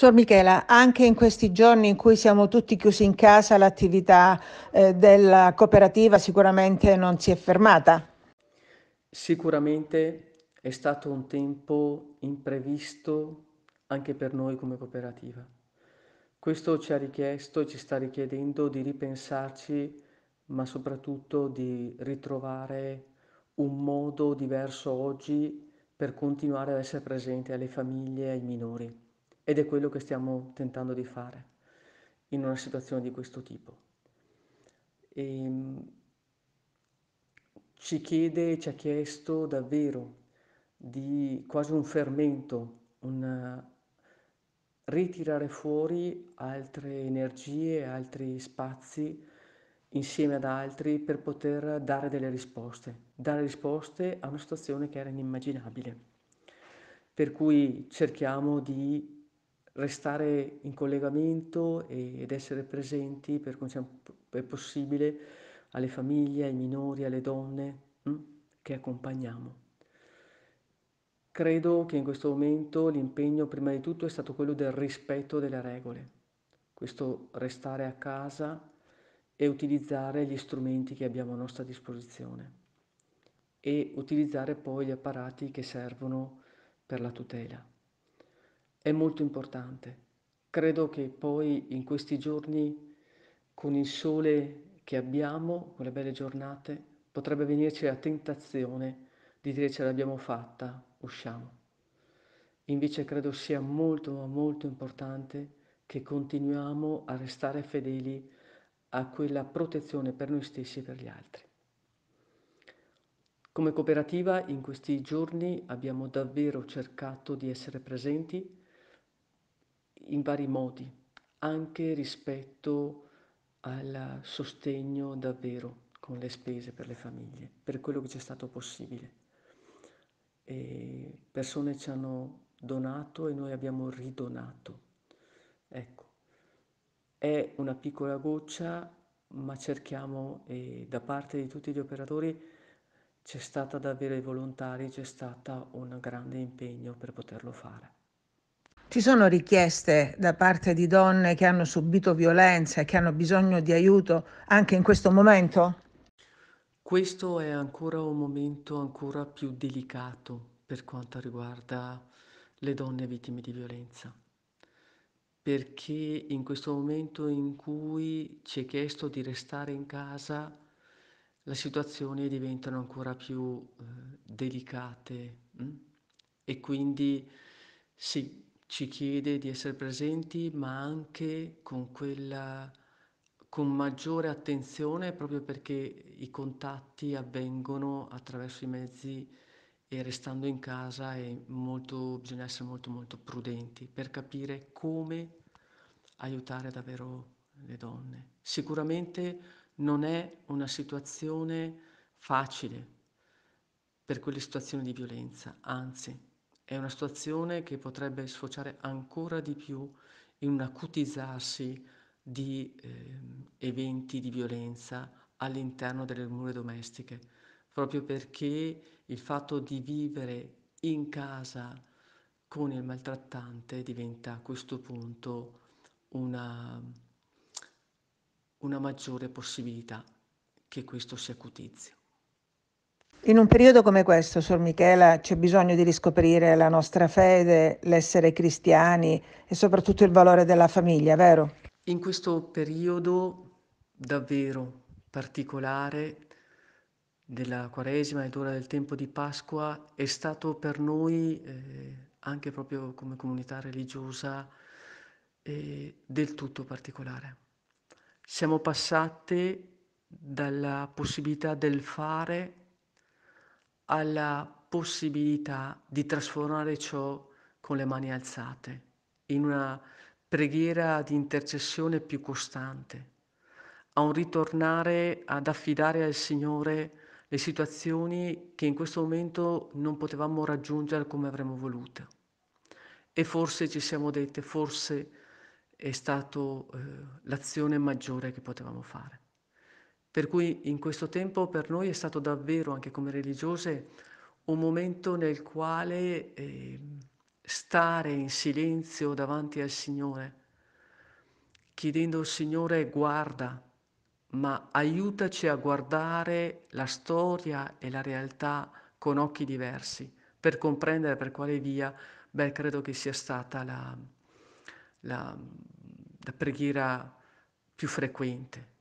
Sor Michela, anche in questi giorni in cui siamo tutti chiusi in casa, l'attività eh, della cooperativa sicuramente non si è fermata. Sicuramente è stato un tempo imprevisto anche per noi come cooperativa. Questo ci ha richiesto e ci sta richiedendo di ripensarci, ma soprattutto di ritrovare un modo diverso oggi per continuare ad essere presente alle famiglie e ai minori. Ed è quello che stiamo tentando di fare in una situazione di questo tipo. E ehm, ci chiede, ci ha chiesto davvero di quasi un fermento, un ritirare fuori altre energie, altri spazi insieme ad altri per poter dare delle risposte, dare risposte a una situazione che era inimmaginabile. Per cui cerchiamo di restare in collegamento ed essere presenti per quanto è possibile alle famiglie, ai minori, alle donne mm, che accompagniamo. Credo che in questo momento l'impegno prima di tutto è stato quello del rispetto delle regole, questo restare a casa e utilizzare gli strumenti che abbiamo a nostra disposizione e utilizzare poi gli apparati che servono per la tutela è molto importante. Credo che poi in questi giorni, con il sole che abbiamo, con le belle giornate, potrebbe venirci la tentazione di dire ce l'abbiamo fatta, usciamo. Invece credo sia molto, molto importante che continuiamo a restare fedeli a quella protezione per noi stessi e per gli altri. Come cooperativa in questi giorni abbiamo davvero cercato di essere presenti in vari modi, anche rispetto al sostegno davvero con le spese per le famiglie, per quello che ci è stato possibile. E persone ci hanno donato e noi abbiamo ridonato. Ecco, è una piccola goccia, ma cerchiamo e da parte di tutti gli operatori c'è stata davvero i volontari, c'è stato un grande impegno per poterlo fare. Ci sono richieste da parte di donne che hanno subito violenza e che hanno bisogno di aiuto anche in questo momento? Questo è ancora un momento ancora più delicato per quanto riguarda le donne vittime di violenza, perché in questo momento in cui ci è chiesto di restare in casa, le situazioni diventano ancora più eh, delicate mh? Mm? e quindi sì, ci chiede di essere presenti, ma anche con quella con maggiore attenzione proprio perché i contatti avvengono attraverso i mezzi e restando in casa molto, bisogna essere molto molto prudenti per capire come aiutare davvero le donne. Sicuramente non è una situazione facile per quelle situazioni di violenza, anzi è una situazione che potrebbe sfociare ancora di più in un acutizzarsi di eh, eventi di violenza all'interno delle mura domestiche, proprio perché il fatto di vivere in casa con il maltrattante diventa a questo punto una, una maggiore possibilità che questo si acutizzi. In un periodo come questo, Sor Michela, c'è bisogno di riscoprire la nostra fede, l'essere cristiani e soprattutto il valore della famiglia, vero? In questo periodo davvero particolare della Quaresima ed ora del tempo di Pasqua è stato per noi, eh, anche proprio come comunità religiosa, eh, del tutto particolare. Siamo passate dalla possibilità del fare alla possibilità di trasformare ciò con le mani alzate, in una preghiera di intercessione più costante, a un ritornare ad affidare al Signore le situazioni che in questo momento non potevamo raggiungere come avremmo voluto. E forse ci siamo dette, forse è stata eh, l'azione maggiore che potevamo fare. Per cui in questo tempo per noi è stato davvero, anche come religiose, un momento nel quale eh, stare in silenzio davanti al Signore, chiedendo al Signore guarda, ma aiutaci a guardare la storia e la realtà con occhi diversi, per comprendere per quale via, beh, credo che sia stata la, la, la preghiera più frequente.